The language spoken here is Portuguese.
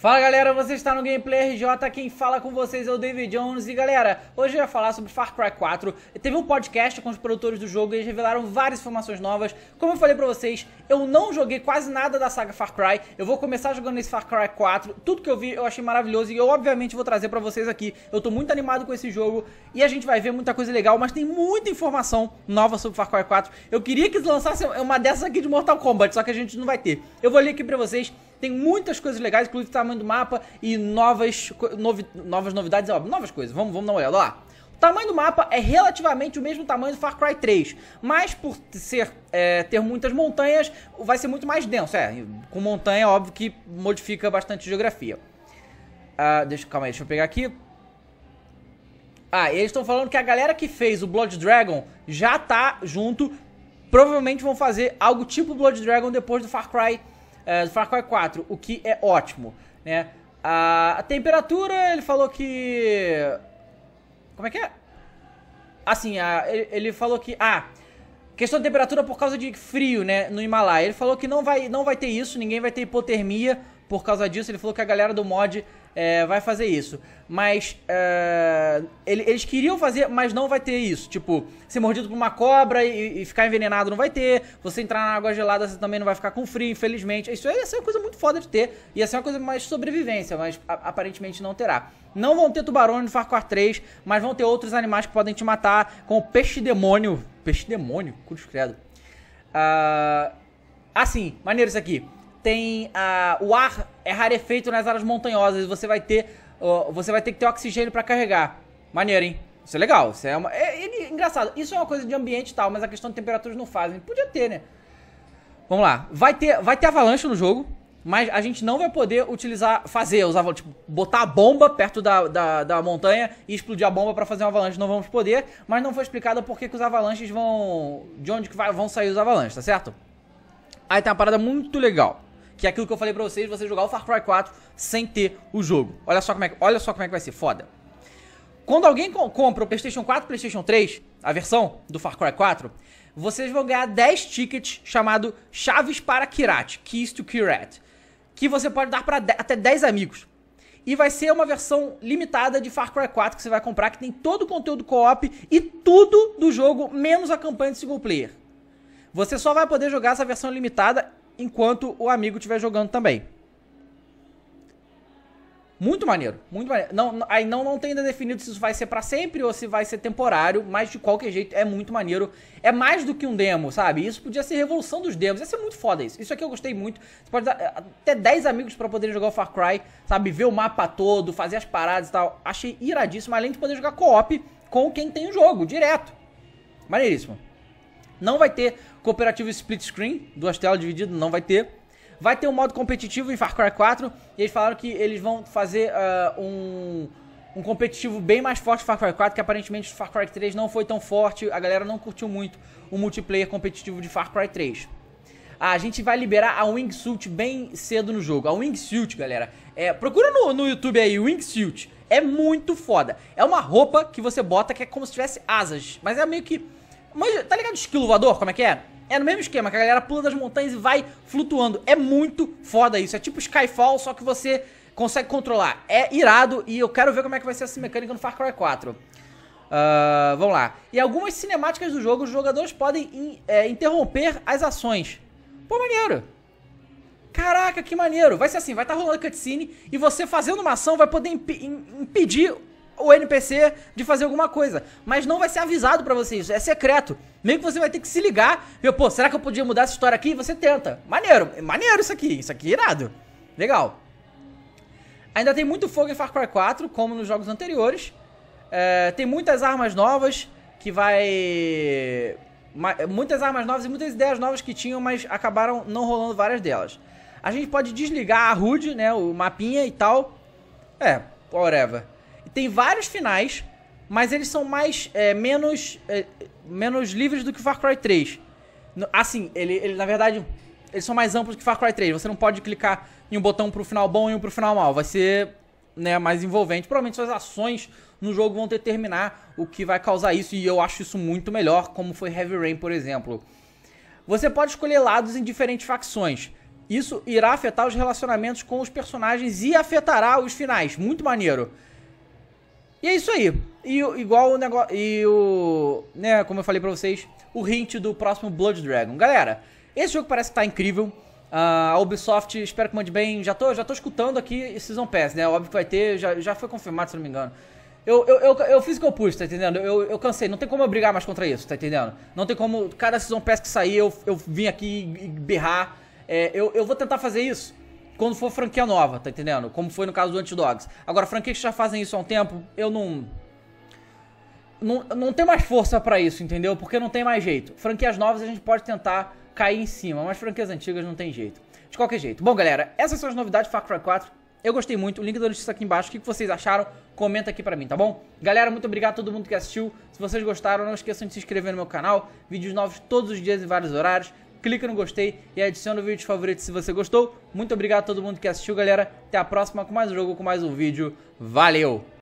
Fala galera, você está no Gameplay RJ, quem fala com vocês é o David Jones e galera, hoje eu ia falar sobre Far Cry 4. Teve um podcast com os produtores do jogo e eles revelaram várias informações novas. Como eu falei pra vocês, eu não joguei quase nada da saga Far Cry, eu vou começar jogando esse Far Cry 4. Tudo que eu vi eu achei maravilhoso e eu obviamente vou trazer pra vocês aqui. Eu tô muito animado com esse jogo e a gente vai ver muita coisa legal, mas tem muita informação nova sobre Far Cry 4. Eu queria que eles lançassem uma dessas aqui de Mortal Kombat, só que a gente não vai ter. Eu vou ler aqui pra vocês tem muitas coisas legais, inclusive o tamanho do mapa e novas, novi, novas novidades, é ó, novas coisas. Vamos, vamos dar uma olhada, lá. O tamanho do mapa é relativamente o mesmo tamanho do Far Cry 3, mas por ser, é, ter muitas montanhas, vai ser muito mais denso. É, com montanha, óbvio que modifica bastante a geografia. Ah, deixa, calma aí, deixa eu pegar aqui. Ah, eles estão falando que a galera que fez o Blood Dragon já tá junto. Provavelmente vão fazer algo tipo Blood Dragon depois do Far Cry é, do Far Cry 4, o que é ótimo, né? A, a temperatura, ele falou que... Como é que é? Assim, a, ele, ele falou que... Ah, Questão de temperatura por causa de frio, né, no Himalaia. Ele falou que não vai, não vai ter isso, ninguém vai ter hipotermia, por causa disso, ele falou que a galera do mod é, vai fazer isso. Mas é, eles queriam fazer, mas não vai ter isso. Tipo, ser mordido por uma cobra e, e, ficar envenenado não vai ter. Você entrar na água gelada, você também não vai ficar com frio, infelizmente. Isso ia ser uma coisa muito foda de ter. Ia ser uma coisa mais sobrevivência, mas a, aparentemente não terá. Não vão ter tubarões no Far Cry 3, mas vão ter outros animais que podem te matar, como peixe-demônio. Peixe-demônio? curioso credo. Ah, assim, maneiro isso aqui tem ah, o ar é rarefeito nas áreas montanhosas. Você vai ter, uh, você vai ter que ter oxigênio para carregar. Maneiro, hein? Isso é legal. Isso é, uma, é, é, é, engraçado. Isso é uma coisa de ambiente e tal, mas a questão de temperaturas não fazem. Podia ter, né? Vamos lá. Vai ter, vai ter avalanche no jogo, mas a gente não vai poder utilizar, fazer os avalanches, tipo, botar a bomba perto da, da, da montanha e explodir a bomba para fazer um avalanche. Não vamos poder, mas não foi explicado por que, que os avalanches vão, de onde que vai, vão sair os avalanches, tá certo? Aí tem uma parada muito legal. Que é aquilo que eu falei pra vocês, você jogar o Far Cry 4 sem ter o jogo. Olha só como é, olha só como é que vai ser, foda. Quando alguém compra o PlayStation 4 PlayStation 3, a versão do Far Cry 4, vocês vão ganhar 10 tickets chamado Chaves para Kirat, Keys to Kirat, que você pode dar para até 10 amigos. E vai ser uma versão limitada de Far Cry 4 que você vai comprar, que tem todo o conteúdo co-op e tudo do jogo, menos a campanha de single player. Você só vai poder jogar essa versão limitada enquanto o amigo estiver jogando também. Muito maneiro, muito maneiro. Não, aí não, não tem ainda definido se isso vai ser para sempre ou se vai ser temporário, mas de qualquer jeito é muito maneiro. É mais do que um demo, sabe? Isso podia ser revolução dos demos. Ia ser muito foda isso. Isso aqui eu gostei muito. Você pode dar eh, até 10 amigos para poder jogar o Far Cry, sabe? Ver o mapa todo, fazer as paradas e tal. Achei iradíssimo, além de poder jogar co-op com quem tem o jogo, direto. Maneiríssimo. Não vai ter cooperativo split screen, duas telas divididas, não vai ter. Vai ter um modo competitivo em Far Cry 4. E eles falaram que eles vão fazer uh, um, um competitivo bem mais forte Far Cry 4, que aparentemente Far Cry 3 não foi tão forte, a galera não curtiu muito o multiplayer competitivo de Far Cry 3. Ah, a gente vai liberar a Wingsuit bem cedo no jogo. A Wingsuit, galera, é, procura no, no YouTube aí, Wingsuit. É muito foda. É uma roupa que você bota que é como se tivesse asas, mas é meio que mas, tá ligado o esquilo voador, como é que é? É no mesmo esquema, que a galera pula das montanhas e vai flutuando. É muito foda isso. É tipo Skyfall, só que você consegue controlar. É irado e eu quero ver como é que vai ser essa mecânica no Far Cry 4. Uh, ah, vamos lá. E algumas cinemáticas do jogo, os jogadores podem in, é, interromper as ações. Pô, maneiro. Caraca, que maneiro. Vai ser assim, vai estar tá rolando cutscene e você fazendo uma ação vai poder imp impedir o NPC de fazer alguma coisa. Mas não vai ser avisado pra vocês, é secreto. Meio que você vai ter que se ligar. Meu, pô, será que eu podia mudar essa história aqui? você tenta. Maneiro, maneiro isso aqui. Isso aqui é irado. Legal. Ainda tem muito fogo em Far Cry 4, como nos jogos anteriores. É, tem muitas armas novas que vai. Muitas armas novas e muitas ideias novas que tinham, mas acabaram não rolando várias delas. A gente pode desligar a HUD, né? O mapinha e tal. É, whatever. Tem vários finais, mas eles são mais. É, menos. É, menos livres do que Far Cry 3. Assim, ele, ele, na verdade, eles são mais amplos que Far Cry 3. Você não pode clicar em um botão pro final bom e um pro final mal. Vai ser né, mais envolvente. Provavelmente suas ações no jogo vão determinar o que vai causar isso. E eu acho isso muito melhor, como foi Heavy Rain, por exemplo. Você pode escolher lados em diferentes facções. Isso irá afetar os relacionamentos com os personagens e afetará os finais. Muito maneiro. E é isso aí. E igual o negócio. E o. Né, como eu falei pra vocês, o hint do próximo Blood Dragon. Galera, esse jogo parece que tá incrível. Uh, a Ubisoft, espero que mande bem. Já tô, já tô escutando aqui Season Pass, né? Óbvio que vai ter, já, já foi confirmado, se não me engano. Eu, eu, eu, eu fiz o que eu pude, tá entendendo? Eu, eu cansei, não tem como eu brigar mais contra isso, tá entendendo? Não tem como. Cada Season Pass que sair, eu, eu vim aqui e berrar. É, eu, eu vou tentar fazer isso quando for franquia nova, tá entendendo? Como foi no caso do Antidogs. Agora, franquias que já fazem isso há um tempo, eu não. Não, não tem mais força para isso, entendeu? Porque não tem mais jeito. Franquias novas a gente pode tentar cair em cima, mas franquias antigas não tem jeito. De qualquer jeito. Bom, galera, essas são as novidades de Far Cry 4. Eu gostei muito. O link da notícia tá aqui embaixo. O que vocês acharam? Comenta aqui pra mim, tá bom? Galera, muito obrigado a todo mundo que assistiu. Se vocês gostaram, não esqueçam de se inscrever no meu canal. Vídeos novos todos os dias em vários horários clica no gostei e adiciona o vídeo de favorito se você gostou. Muito obrigado a todo mundo que assistiu, galera. Até a próxima com mais um jogo, com mais um vídeo. Valeu!